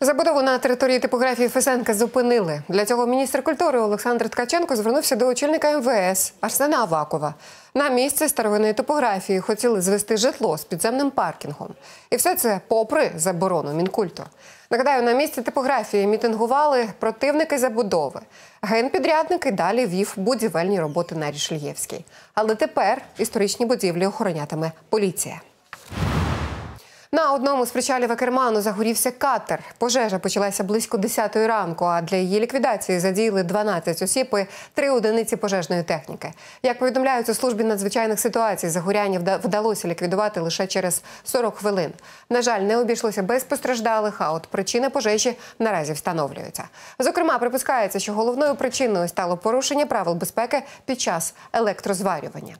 Забудову на території типографії Фесенка зупинили. Для цього міністр культури Олександр Ткаченко звернувся до очільника МВС Арсена Авакова. На місці старовинної типографії хотіли звести житло з підземним паркінгом. І все це попри заборону мінкульту. Нагадаю, на місці типографії мітингували противники забудови. Генпідрядник і далі вів будівельні роботи на рішельєвській. Але тепер історичні будівлі охоронятиме поліція. На одному з причалів Акерману загорівся катер. Пожежа почалася близько 10 ранку. А для її ліквідації задіяли 12 осіб і 3 одиниці пожежної техніки. Як повідомляють у службі надзвичайних ситуацій, загоряння вдалося ліквідувати лише через 40 хвилин. На жаль, не обійшлося без постраждалих, а от причини пожежі наразі встановлюються. Зокрема, припускається, що головною причиною стало порушення правил безпеки під час електрозварювання.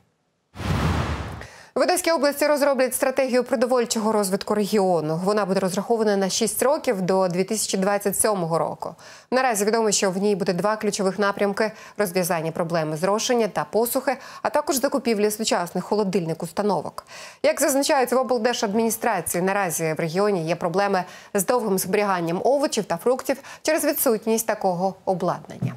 В Одеській області розроблять стратегію продовольчого розвитку регіону. Вона буде розрахована на 6 років до 2027 року. Наразі відомо, що в ній буде два ключових напрямки: розв'язання проблеми зрошення та посухи, а також закупівлі сучасних холодильних установок. Як зазначається в облдержадміністрації, наразі в регіоні є проблеми з довгим зберіганням овочів та фруктів через відсутність такого обладнання.